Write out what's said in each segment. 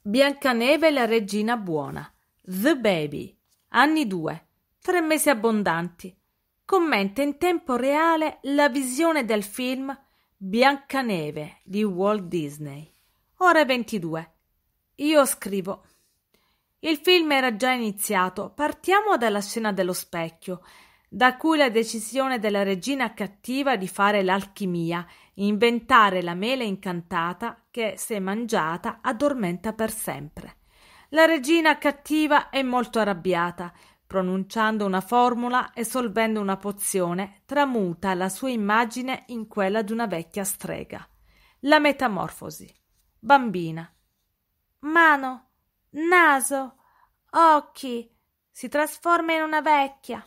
Biancaneve e la regina buona, The Baby, anni 2, tre mesi abbondanti. Commenta in tempo reale la visione del film Biancaneve di Walt Disney. Ore 22. Io scrivo. Il film era già iniziato. Partiamo dalla scena dello specchio, da cui la decisione della regina cattiva di fare l'alchimia inventare la mela incantata che, se mangiata, addormenta per sempre. La regina cattiva è molto arrabbiata. Pronunciando una formula e solvendo una pozione, tramuta la sua immagine in quella di una vecchia strega. La metamorfosi. Bambina. Mano, naso, occhi. Si trasforma in una vecchia.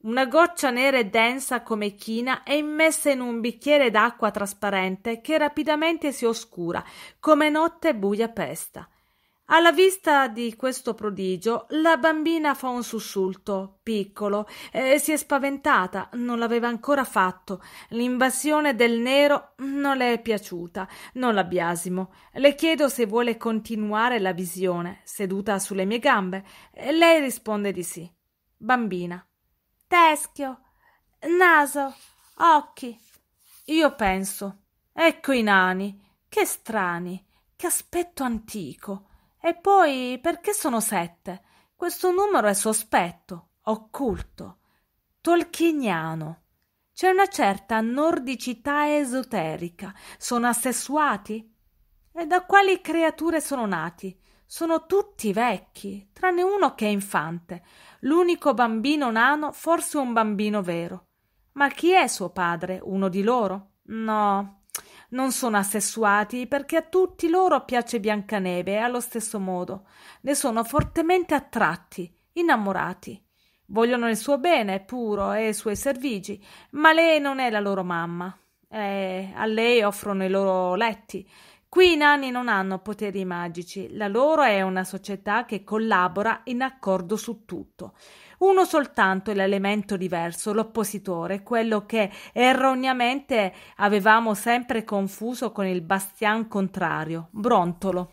Una goccia nera e densa come china è immessa in un bicchiere d'acqua trasparente che rapidamente si oscura, come notte buia pesta. Alla vista di questo prodigio, la bambina fa un sussulto, piccolo, e si è spaventata, non l'aveva ancora fatto. L'invasione del nero non le è piaciuta, non la biasimo. Le chiedo se vuole continuare la visione, seduta sulle mie gambe. Lei risponde di sì. Bambina, teschio, naso, occhi. Io penso, ecco i nani, che strani, che aspetto antico. E poi perché sono sette? Questo numero è sospetto, occulto, tolchignano. C'è una certa nordicità esoterica. Sono assessuati? E da quali creature sono nati? sono tutti vecchi, tranne uno che è infante, l'unico bambino nano, forse un bambino vero. Ma chi è suo padre? Uno di loro? No, non sono assessuati perché a tutti loro piace Biancaneve e allo stesso modo. Ne sono fortemente attratti, innamorati. Vogliono il suo bene puro e i suoi servigi, ma lei non è la loro mamma. Eh, a lei offrono i loro letti, Qui i nani non hanno poteri magici, la loro è una società che collabora in accordo su tutto. Uno soltanto è l'elemento diverso, l'oppositore, quello che erroneamente avevamo sempre confuso con il bastian contrario, Brontolo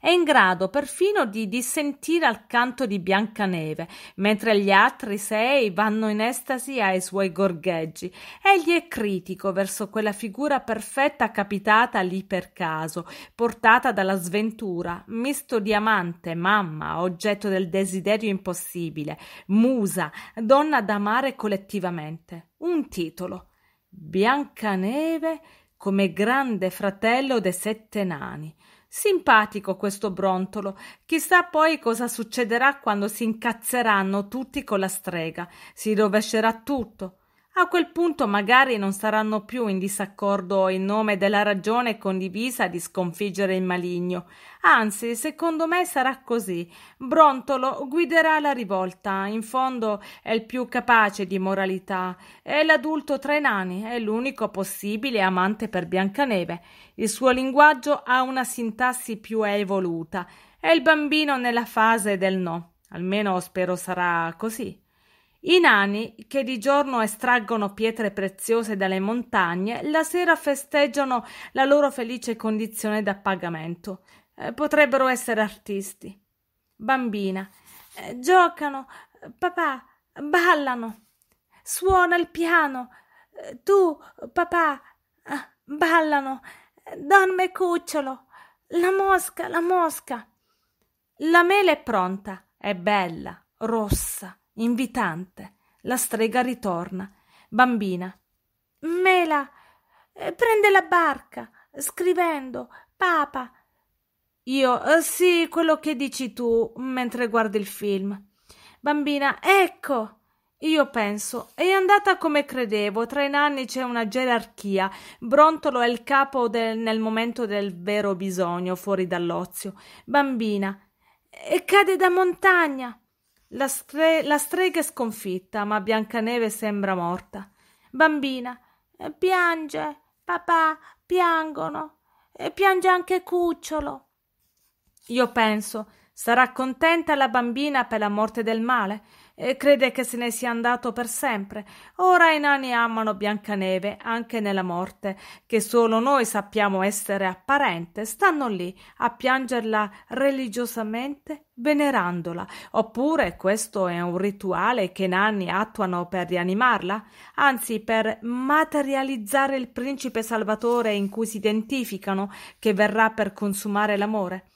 è in grado perfino di dissentire al canto di Biancaneve, mentre gli altri sei vanno in estasi ai suoi gorgheggi. Egli è critico verso quella figura perfetta capitata lì per caso, portata dalla sventura, misto di amante, mamma, oggetto del desiderio impossibile, musa, donna d'amare collettivamente. Un titolo. Biancaneve come grande fratello dei sette nani. Simpatico questo brontolo. Chissà poi cosa succederà quando si incazzeranno tutti con la strega. Si rovescerà tutto a quel punto magari non saranno più in disaccordo in nome della ragione condivisa di sconfiggere il maligno. Anzi, secondo me sarà così. Brontolo guiderà la rivolta, in fondo è il più capace di moralità, è l'adulto tra i nani, è l'unico possibile amante per Biancaneve. Il suo linguaggio ha una sintassi più evoluta, è il bambino nella fase del no. Almeno spero sarà così. I nani, che di giorno estraggono pietre preziose dalle montagne, la sera festeggiano la loro felice condizione d'appagamento. Eh, potrebbero essere artisti. Bambina. Eh, giocano. Papà. Ballano. Suona il piano. Eh, tu, papà. Eh, ballano. Eh, Dorme cucciolo. La mosca, la mosca. La mela è pronta. È bella, rossa Invitante. La strega ritorna. Bambina. Mela, eh, prende la barca. Scrivendo. Papa. Io, eh, sì, quello che dici tu mentre guardi il film. Bambina, ecco. Io penso, è andata come credevo, tra i nanni c'è una gerarchia, Brontolo è il capo del, nel momento del vero bisogno, fuori dall'ozio. Bambina, e cade da montagna. La, stre- la strega è sconfitta, ma Biancaneve sembra morta. Bambina, piange, papà, piangono, e piange anche Cucciolo. Io penso, sarà contenta la bambina per la morte del male, e crede che se ne sia andato per sempre. Ora i nani amano Biancaneve anche nella morte, che solo noi sappiamo essere apparente, stanno lì a piangerla religiosamente venerandola, oppure questo è un rituale che i nanni attuano per rianimarla, anzi per materializzare il principe salvatore in cui si identificano, che verrà per consumare l'amore.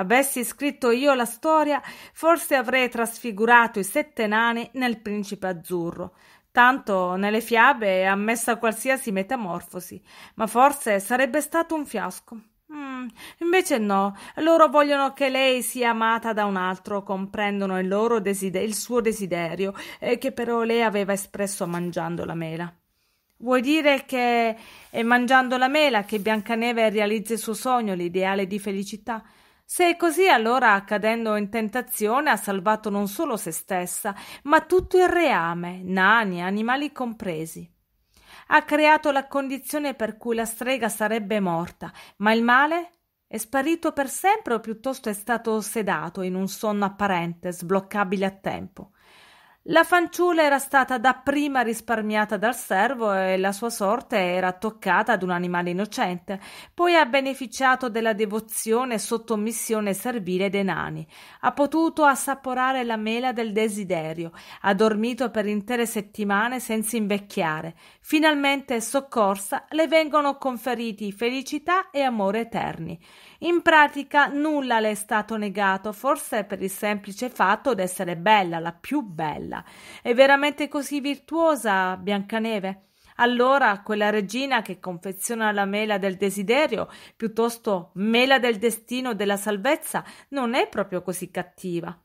Avessi scritto io la storia, forse avrei trasfigurato i sette nani nel principe azzurro. Tanto nelle fiabe è ammessa qualsiasi metamorfosi, ma forse sarebbe stato un fiasco. Mm, invece no, loro vogliono che lei sia amata da un altro, comprendono il, loro desider- il suo desiderio, eh, che però lei aveva espresso mangiando la mela. Vuoi dire che è mangiando la mela che Biancaneve realizza il suo sogno, l'ideale di felicità? Se è così, allora, cadendo in tentazione, ha salvato non solo se stessa, ma tutto il reame, nani, animali compresi. Ha creato la condizione per cui la strega sarebbe morta, ma il male è sparito per sempre o piuttosto è stato sedato in un sonno apparente, sbloccabile a tempo. La fanciulla era stata dapprima risparmiata dal servo e la sua sorte era toccata ad un animale innocente, poi ha beneficiato della devozione e sottomissione servile dei nani, ha potuto assaporare la mela del desiderio, ha dormito per intere settimane senza invecchiare. Finalmente soccorsa le vengono conferiti felicità e amore eterni. In pratica nulla le è stato negato, forse per il semplice fatto d'essere bella, la più bella domanda. È veramente così virtuosa Biancaneve? Allora quella regina che confeziona la mela del desiderio, piuttosto mela del destino della salvezza, non è proprio così cattiva.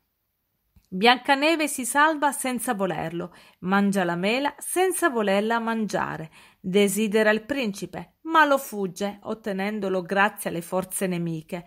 Biancaneve si salva senza volerlo, mangia la mela senza volerla mangiare, desidera il principe, ma lo fugge, ottenendolo grazie alle forze nemiche.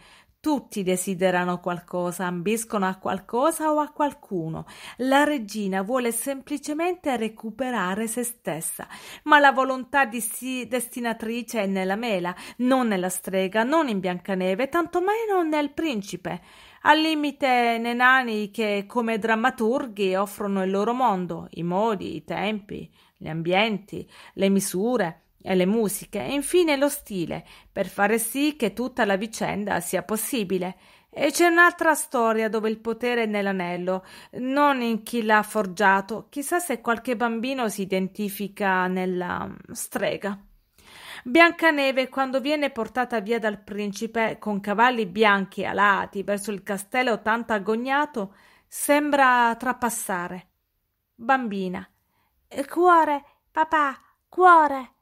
Tutti desiderano qualcosa, ambiscono a qualcosa o a qualcuno. La regina vuole semplicemente recuperare se stessa, ma la volontà di sì destinatrice è nella mela, non nella strega, non in Biancaneve, tantomeno nel principe. Al limite nei nani che, come drammaturghi, offrono il loro mondo, i modi, i tempi, gli ambienti, le misure e le musiche e infine lo stile per fare sì che tutta la vicenda sia possibile. E c'è un'altra storia dove il potere è nell'anello, non in chi l'ha forgiato. Chissà se qualche bambino si identifica nella mm, strega. Biancaneve, quando viene portata via dal principe con cavalli bianchi alati verso il castello tanto agognato, sembra trapassare. Bambina. Eh, cuore, papà, cuore.